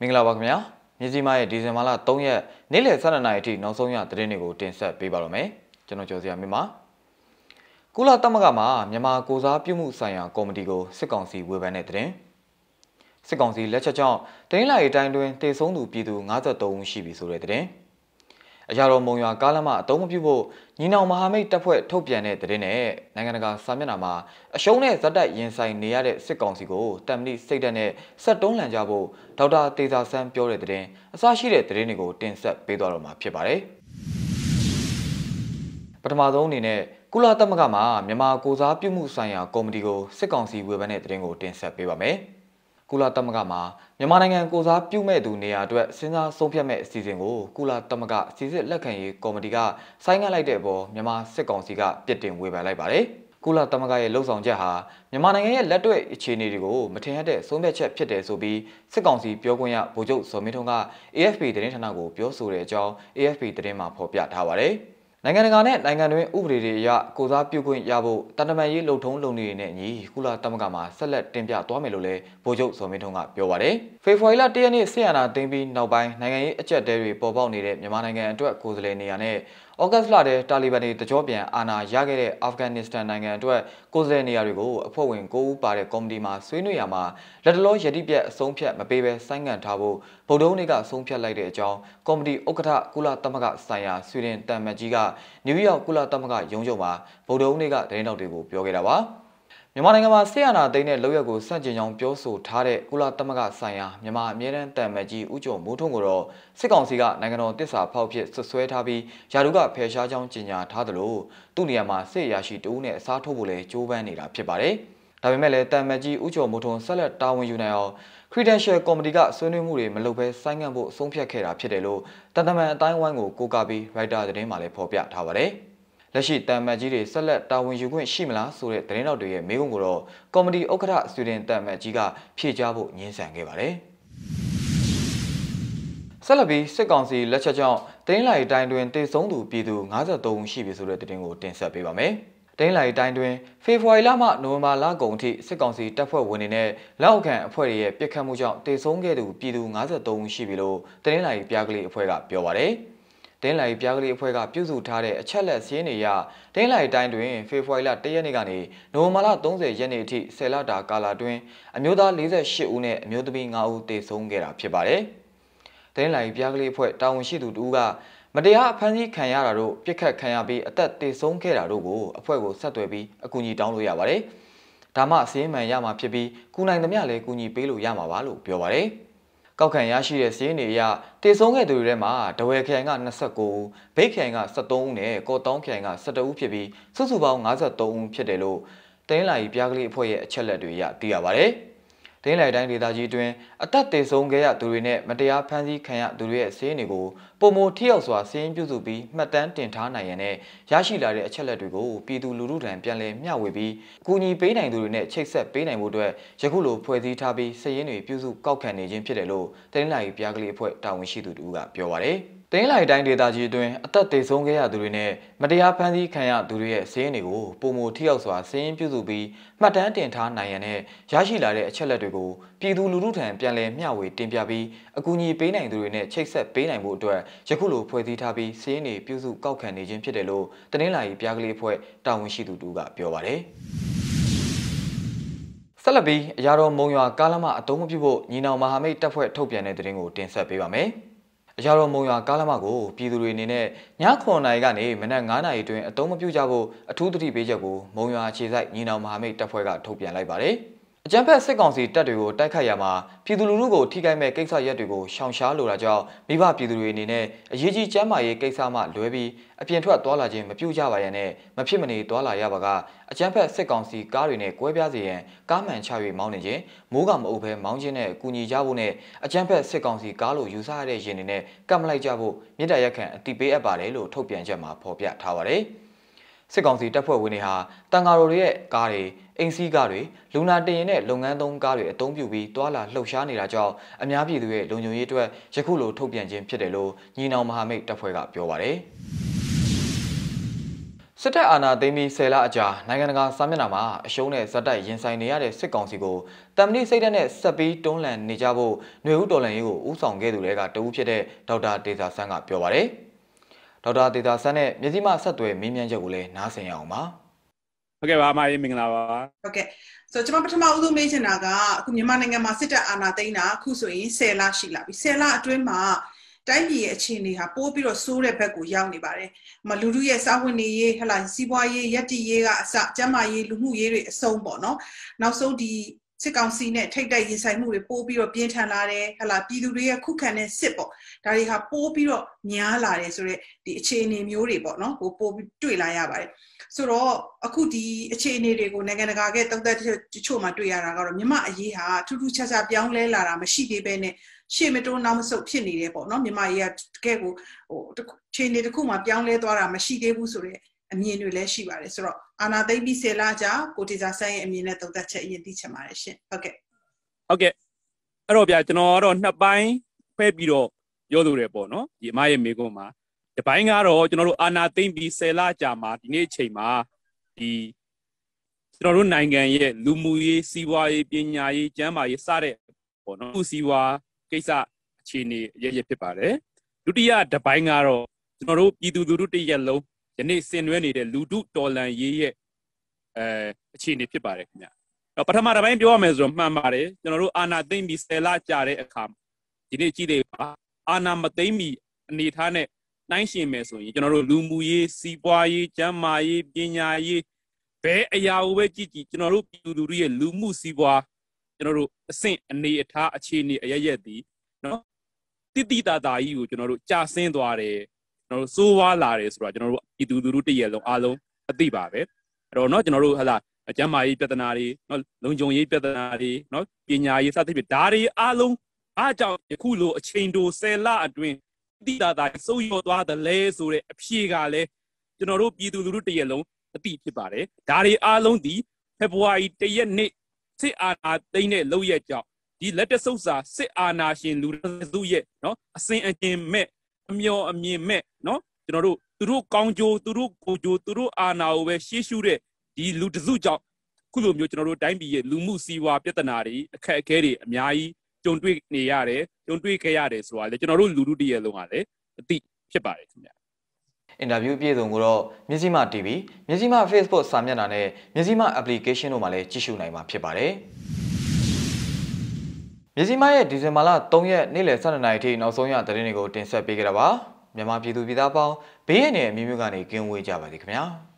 မင်္ဂလာပါခင်ဗျာမြေကြီးမရဲ့ဒီဇင်ဘာလ3ရက်နေ့လယ်12နာရီအထိနောက်ဆုံးရသတင်းတွေကိုတင်ဆက်ပေးပါရမယ်ကျွန်တော်ကျော်စရာမြင့်ပါကုလသမဂ္ဂမှာမြန်မာကိုစားပြုမှုဆိုင်ရာကော်မတီကိုစစ်ကောင်စီဝေဖန်တဲ့သတင်းစစ်ကောင်စီလက်ချက်ကြောင့်တိုင်းလာရေးတိုင်းတွင်တည်ဆုံးသူပြည်သူ53ဦးရှိပြီဆိုတဲ့သတင်းအရာတော်မုံရွာကားလမ်းမအသုံးမပြုဖို့ညီနောင်မဟာမိတ်တပ်ဖွဲ့ထုတ်ပြန်တဲ့သတင်းနဲ့နိုင်ငံတကာစာမျက်နှာမှာအရှုံးနဲ့ဇက်တိုက်ရင်ဆိုင်နေရတဲ့စစ်ကောင်စီကိုတမ်မဏိစိတ်ဓာတ်နဲ့ဆက်တုံးလန်ကြဖို့ဒေါက်တာတေဇာဆန်းပြောတဲ့သတင်းအစရှိတဲ့သတင်းတွေကိုတင်ဆက်ပေးသွားတော့မှာဖြစ်ပါတယ်ပထမဆုံးအနေနဲ့ကုလသမဂ္ဂမှာမြန်မာကိုစားပြုမှုဆိုင်ရာကော်မတီကိုစစ်ကောင်စီဝေဖန်တဲ့သတင်းကိုတင်ဆက်ပေးပါမယ်။ကုလသမဂ္ဂမှာမြန်မာနိုင်ငံကိုစားပြုမဲ့သူနေရာအတွက်စဉ်းစားဆုံးဖြတ်မဲ့အစီအစဉ်ကိုကုလသမဂ္ဂစီစစ်လက်ခံရေးကော်မတီကဆိုင်းငံ့လိုက်တဲ့အပေါ်မြန်မာစစ်ကောင်စီကပြစ်တင်ဝေဖန်လိုက်ပါတယ်။ကုလသမဂ္ဂရဲ့လှုပ်ဆောင်ချက်ဟာမြန်မာနိုင်ငံရဲ့လက်တွေ့အခြေအနေတွေကိုမထင်ရတဲ့ဆုံးဖြတ်ချက်ဖြစ်တယ်ဆိုပြီးစစ်ကောင်စီပြောခွင့်ရဗိုလ်ချုပ်စော်မင်းထွန်းက AFP သတင်းဌာနကို ပြောဆိုတဲ့အကြောင်း AFP သတင်းမှာဖော်ပြထားပါတယ်။နိုင်ငံတကာနဲ့နိုင်ငံတွင်းဥပဒေတွေအရကိုစားပြုခွင့်ရဖို့တန်တမာရေးလှုပ်ထုံးလုပ်နေတဲ့အညီကုလသမဂ္ဂမှာဆက်လက်တင်ပြသွားမယ်လို့လည်းဗိုလ်ချုပ်စောမင်းထွန်းကပြောပါတယ်။ဖေဖော်ဝါရီလ၁ရက်နေ့ဆီယနာတင်ပြီးနောက်ပိုင်းနိုင်ငံရေးအကြက်တဲတွေပေါ်ပေါက်နေတဲ့မြန်မာနိုင်ငံအတွက်ကိုယ်စားလှယ်နေရာနဲ့။ဩဂတ်စ်လတည်းတာလီဘန်တွေတကြောပြန်အာဏာရခဲ့တဲ့အာဖဂန်နစ္စတန်နိုင်ငံအတွက်ကိုယ်စားလှယ်နေရာတွေကိုအဖွဲ့ဝင်၉ဦးပါတဲ့ကော်မတီမှာဆွေးနွေးရမှာလက်တလောယတိပြက်အဆုံးဖြတ်မပေးဘဲဆိုင်းငံ့ထားဖို့ဗုဒ္ဓဦးနေ့ကဆုံးဖြတ်လိုက်တဲ့အကြောင်းကော်မတီဥက္ကဋ္ဌကုလသမဂ္ဂဆိုင်ရာဆွေဒင်တမ်မတ်ကြီးကနယူးယောက်ကုလသမဂ္ဂရုံးချုပ်မှာဗုဒ္ဓဦးနေ့ကသတင်းတော်တွေကိုပြောခဲ့တာပါ။မြန်မာနိုင်ငံမှာဆေးရနာသိမ်းတဲ့လောက်ရက်ကိုစန့်ကျင်ကြောင်းပြောဆိုထားတဲ့ကုလသမဂ္ဂဆိုင်ရာမြန်မာအမြဲတမ်းတန်မကြီးဦးကျော်မိုးထွန်းကိုတော့စစ်ကောင်စီကနိုင်ငံတော်တစ္ဆာဖောက်ဖြစ်ဆွဆွဲထားပြီးယာတုကဖယ်ရှားကြောင်းကြေညာထားသလိုသူ့နေရာမှာစစ်ရာရှိတဦးနဲ့အစားထိုးဖို့လည်းကြိုးပမ်းနေတာဖြစ်ပါတယ်။ဒါပေမဲ့လည်းတန်မကြီးဦးကျော်မိုးထွန်းဆက်လက်တာဝန်ယူနိုင်အောင် Credential Committee ကဆွေးနွေးမှုတွေမလုပ်ဘဲဆိုင်းငံ့ဖို့ဆုံးဖြတ်ခဲ့တာဖြစ်တယ်လို့တန်တမန်အတိုင်းဝိုင်းကိုကိုးကားပြီး Writer သတင်းမှာလည်းဖော်ပြထားပါတယ်။လက်ရှိတန်မတ်ကြီးတွေဆက်လက်တာဝန်ယူခွင့်ရှိမလားဆိုတဲ့သတင်းတော်တွေရဲ့မေးခွန်းကိုတော့ကော်မတီဥက္ကဋ္ဌစတူဒင်တန်မတ်ကြီးကဖြေကြားဖို့ညှင်းဆန်ခဲ့ပါတယ်။ဆက်လက်ပြီးစစ်ကောင်စီလက်ချက်ကြောင့်တင်းလိုက်တိုင်းတွင်တေဆုံးသူပြည်သူ53ဦးရှိပြီဆိုတဲ့သတင်းကိုတင်ဆက်ပေးပါမယ်။တင်းလိုက်တိုင်းတွင်ဖေဖော်ဝါရီလမှနိုဝင်ဘာလကုန်အထိစစ်ကောင်စီတပ်ဖွဲ့ဝင်တွေနဲ့လောက်ခံအဖွဲ့တွေရဲ့ပြစ်ခတ်မှုကြောင့်တေဆုံးခဲ့သူပြည်သူ53ဦးရှိပြီလို့တင်းလိုက်ပြားကလေးအဖွဲ့ကပြောပါရယ်။ဒင်းလိုက်ပြားကလေးအဖွဲ့ကပြုစုထားတဲ့အချက်လက်စည်းနေရဒင်းလိုက်တိုင်းတွင်ဖေဖော်ဝါရီလ၁ရက်နေ့ကနေနိုဝင်ဘာလ30ရက်နေ့အထိ10လတာကာလတွင် အမျိုးသား48ဦးနဲ့အမျိုးသမီး9ဦးသေဆုံးခဲ့တာဖြစ်ပါတယ်။ဒင်းလိုက်ပြားကလေးအဖွဲ့တာဝန်ရှိသူတူကမတရားအဖမ်းဆီးခံရတာတို့ပြစ်ခတ်ခံရပြီးအသက်သေဆုံးခဲ့တာတို့ကိုအဖွဲ့ကိုဆက်သွယ်ပြီးအကူအညီတောင်းလို့ရပါတယ်။ဒါမှအစည်းအမှန်ရမှာဖြစ်ပြီးကုနိုင်သမျှလည်းကူညီပေးလို့ရမှာပါလို့ပြောပါတယ်။ကောက်ခံရရှိတဲ့စီးရင်တွေအရတည်ဆုံးခဲ့သူတွေထဲမှာဒဝဲခရိုင်က29ဦး၊ဘိတ်ခရိုင်က73ဦးနဲ့ကော့တောင်းခရိုင်က17ဦးဖြစ်ပြီးစုစုပေါင်း53ဦးဖြစ်တယ်လို့တင်းလာရီပြားကလေးအဖွဲ့ရဲ့အချက်လက်တွေအရသိရပါဗျ။ဒိန်းလိုက်တိုင်းဒေသကြီးတွင်အသက်သေဆုံးခဲ့ရသူတွေနဲ့မတရားဖမ်းဆီးခံရသူတွေရဲ့စီးရင်တွေကိုပုံမထိရောက်စွာစီးရင်ပြုစုပြီးမှတ်တမ်းတင်ထားနိုင်ရန်နဲ့ရရှိလာတဲ့အချက်လက်တွေကိုပြည်သူလူထုထံပြန်လည်မျှဝေပြီးကူညီပေးနိုင်သူတွေနဲ့ချိတ်ဆက်ပေးနိုင်မှုအတွက်ယခုလိုဖွဲ့စည်းထားပြီးစီးရင်တွေပြုစုကောက်ခံနေခြင်းဖြစ်တယ်လို့ဒိန်းလိုက်ပြားကလေးအဖွဲ့တာဝန်ရှိသူတို့ကပြောပါတယ်။တင်းလိုက်တိုင်းဒေသကြီးအတွင်းအသက်သေဆုံးခဲ့ရသူတွေနဲ့မတရားဖမ်းဆီးခံရသူတွေရဲ့စည်းရင်းတွေကိုပုံမထိရောက်စွာစည်းရင်းပြုစုပြီးမှတ်တမ်းတင်ထားနိုင်ရန်နဲ့ရရှိလာတဲ့အချက်လက်တွေကိုပြည်သူလူထုထံပြန်လည်မျှဝေတင်ပြပြီးအကူအညီပေးနိုင်သူတွေနဲ့ချိတ်ဆက်ပေးနိုင်မှုအတွက်ယခုလိုဖွဲ့စည်းထားပြီးစည်းရင်းတွေပြုစုကောက်ခံနေခြင်းဖြစ်တယ်လို့တင်းလိုက်ပြားကလေးအဖွဲ့တာဝန်ရှိသူတူကပြောပါတယ်ဆက်လက်ပြီးအရာတော်မုံရွာကားလမအတုံးမပြုဖို့ညီနောင်မဟာမိတ်တပ်ဖွဲ့ထုတ်ပြန်တဲ့သတင်းကိုတင်ဆက်ပေးပါမယ်။အရာတော်မုံရွာကားလမကိုပြည်သူတွေအနေနဲ့ည9နာရီကနေမနက်9နာရီအတွင်းအသုံးမပြုကြဖို့အထူးသတိပေးချက်ကိုမုံရွာခြေဆိုင်ညီနောင်မဟာမိတ်တပ်ဖွဲ့ကထုတ်ပြန်လိုက်ပါတယ်။အကြမ်းဖက်စစ်ကောင်စီတပ်တွေကိုတိုက်ခိုက်ရမှာပြည်သူလူထုကိုထိခိုက်မဲ့ကိစ္စရပ်တွေကိုရှောင်ရှားလိုတာကြောင့်မိဘပြည်သူတွေအနေနဲ့အရေးကြီးကျန်းမာရေးကိစ္စမှလွဲပြီးအပြင်ထွက်သွားလာခြင်းမပြုကြပါရန်နဲ့မဖြစ်မနေသွားလာရပါကအကြမ်းဖက်စစ်ကောင်စီကားတွေနဲ့ကွဲပြားစေရန်ကားမှန်ချ၍မောင်းနေခြင်းမိုးကမအုပ်ဘဲမောင်းခြင်းနဲ့ကူညီကြဖို့နဲ့အကြမ်းဖက်စစ်ကောင်စီကားလိုယူဆရတဲ့ရင်တွေနဲ့ကပ်မလိုက်ကြဖို့မြေတရက်ခံအတိပေးအပ်ပါတယ်လို့ထုတ်ပြန်ချက်မှာဖော်ပြထားပါတယ်။စစ်ကောင်စီတပ်ဖွဲ့ဝင်တွေဟာတန်ဃာတော်တွေရဲ့ကားတွေအိမ်စီးကားတွေလူနာတင်ရင်နဲ့လုပ်ငန်းသုံးကားတွေအသုံးပြုပြီးတွာလာလှုပ်ရှားနေတာကြောင့်အများပြည်သူရဲ့လုံခြုံရေးအတွက်ယခုလိုထုတ်ပြန်ခြင်းဖြစ်တယ်လို့ညီနောင်မဟာမိတ်တပ်ဖွဲ့ကပြောပါတယ်စစ်တပ်အာဏာသိမ်းပြီးဆယ်လအကြာနိုင်ငံတကာစာမျက်နှာမှာအရှုံးနဲ့ဇက်တိုက်ရင်ဆိုင်နေရတဲ့စစ်ကောင်စီကိုတမ္ပဏိစိတ်ဓာတ်နဲ့ဆက်ပြီးတွန်းလှန်နေကြဖို့ຫນွေဦးတော်လှန်ရေးကိုဥဆောင်ခဲ့သူတွေကတဦးဖြစ်တဲ့ဒေါက်တာဒေသာဆန်းကပြောပါတယ်။ဒေါက်တာဒေသာဆန်းနဲ့မြစည်းမဆက်သွယ်မေးမြန်းချက်ကိုလည်းနားဆင်ရအောင်ပါ။ဟုတ်ကဲ့ပါအမအေးမင်္ဂလာပါဟုတ်ကဲ့ဆိုတော့ကျွန်မပထမဦးဆုံးမေးချင်တာကအခုမြန်မာနိုင်ငံမှာစစ်တပ်အာဏာသိမ်းတာအခုဆိုရင်10လရှိလာပြီ10လအတွင်းမှာတိုင်းပြည်ရဲ့အခြေအနေဟာပိုးပြီးတော့ဆိုးတဲ့ဘက်ကိုရောက်နေပါတယ်။မလူလူရဲ့စာဝန်နေရေးဟလာစီးပွားရေးရက်တိရေးကအစကျန်းမာရေးလူမှုရေးတွေအဆုံးပေါ့နော်။နောက်ဆုံးဒီစစ်ကောင်စီနဲ့ထိတ်တိုက်ရင်ဆိုင်မှုတွေပိုးပြီးတော့ပြင်းထန်လာတယ်ဟလာပြည်သူတွေရဲ့ခုခံတဲ့စစ်ပေါ့ဒါတွေဟာပိုးပြီးတော့များလာတယ်ဆိုတော့ဒီအခြေအနေမျိုးတွေပေါ့နော်ဟိုပိုးပြီးတွေ့လာရပါတယ်ဆိုတော့အခုဒီအခြေအနေတွေကိုနိုင်ငံတကာကတုံ့သက်တချို့မှာတွေ့ရတာကတော့မြမအရေးဟာထူးထူးခြားခြားပြောင်းလဲလာတာမရှိသေးပဲနဲ့ရှေ့မတိုးနောက်မဆုတ်ဖြစ်နေတယ်ပေါ့နော်မြမအရေးကတကယ်ကိုဟိုခြေအနေတစ်ခုမှာပြောင်းလဲသွားတာမရှိသေးဘူးဆိုတော့အမြင်တွေလည်းရှိပါတယ်ဆိုတော့အာနာသိပ်ပြီးဆယ်လကြာကိုတီစာဆန်းရဲ့အမြင်နဲ့သုံးသပ်ချက်အရင်သိချင်ပါတယ်ရှင်ဟုတ်ကဲ့ဟုတ်ကဲ့အဲ့တော့ဗျာကျွန်တော်ကတော့နှစ်ပိုင်းဖွဲ့ပြီးတော့ပြောလိုတယ်ပေါ့နော်ဒီအမရဲ့မိကုန်းမှာဒီပိုင်းကတော့ကျွန်တော်တို့အာနာသိမ့်ပြီးဆယ်လကြာမှာဒီနေ့အချိန်မှာဒီကျွန်တော်တို့နိုင်ငံရဲ့လူမှုရေးစီးပွားရေးပညာရေးကျန်းမာရေးစတဲ့ပေါ့နော်လူစီးပွားကိစ္စအခြေအနေအရရဖြစ်ပါတယ်ဒုတိယဒီပိုင်းကတော့ကျွန်တော်တို့ပြည်သူလူထုတရက်လုံးယနေ့ဆင်နွှဲနေတဲ့လူတုတော်လန်ရေးရဲ့အဲအခြေအနေဖြစ်ပါတယ်ခင်ဗျာတော့ပထမတစ်ပိုင်းပြောရမယ်ဆိုတော့မှန်ပါတယ်ကျွန်တော်တို့အာနာသိမ့်ပြီးဆယ်လကြာတဲ့အခါဒီနေ့ကြည့်သေးပါအာနာမသိမ့်ပြီးအနေထားနဲ့နိုင်ရှင်မယ်ဆိုရင်ကျွန်တော်တို့လူမှုရေးစီးပွားရေးကျန်းမာရေးပညာရေးဘယ်အရာကိုပဲကြည့်ကြည့်ကျွန်တော်တို့ပြည်သူလူထုရဲ့လူမှုစီးပွားကျွန်တော်တို့အဆင့်အနေအထားအခြေအနေအရရက်သည်နော်တိတိတာတာကြီးကိုကျွန်တော်တို့ကြာဆင်းသွားတယ်ကျွန်တော်တို့စိုးဝါလာတယ်ဆိုတာကျွန်တော်တို့ပြည်သူလူထုတည့်ရလုံးအားလုံးအသိပါပဲအဲ့တော့เนาะကျွန်တော်တို့ဟာလာကျန်းမာရေးပြဿနာတွေเนาะလုံခြုံရေးပြဿနာတွေเนาะပညာရေးစသဖြင့်ဒါတွေအားလုံးအားကြောင့်ယခုလိုအချိန်တိုဆယ်လအတွင်းတိတာတာစိုးရောသွားတယ်လဲဆိုတဲ့အဖြေကလည်းကျွန်တော်တို့ပြည်သူလူထုတည့်ရလုံးအသိဖြစ်ပါတယ်ဒါတွေအားလုံးဒီဖေဖော်ဝါရီ၁ရက်နေ့စစ်အာဏာသိမ်းတဲ့လောက်ရကြောင့်ဒီလက်တဆုပ်စာစစ်အာဏာရှင်လူစုရဲ့နော်အစင်အကျင်မဲ့အမျော်အမြင်မဲ့နော်ကျွန်တော်တို့သူတို့ကောင်းကျိုးသူတို့ကိုကျိုးသူတို့အာနာကိုပဲရှေ့ရှုတဲ့ဒီလူတစုကြောင့်ခုလိုမျိုးကျွန်တော်တို့တိုင်းပြည်ရဲ့လူမှုစီးပွားပြဿနာတွေအခက်အခဲတွေအများကြီးကြုံတွေ့နေရတယ်ကြုံတွေ့ခဲ့ရတယ်ဆိုတာလေကျွန်တော်တို့လူလူတည်းရဲ့လုံးကလည်းအသိဖြစ်ပါတယ်ခင်ဗျာအင်တာဗျူးပြည်စုံကိုတော့မျက်စိမှ TV မျက်စိမှ Facebook စာမျက်နှာနဲ့မျက်စိမှ application တို့မှာလည်းကြည့်ရှုနိုင်မှာဖြစ်ပါတယ်။မြစီမရဲ့ဒီဇင်ဘာလ3ရက်နေ့လယ်12နာရီထိနောက်ဆုံးရသတင်းတွေကိုတင်ဆက်ပေးကြတာပါမြန်မာပြည်သူပြည်သားပေါင်းဘေးရန်တွေအမျိုးမျိုးကနေကင်းဝေးကြပါစေခင်ဗျာ။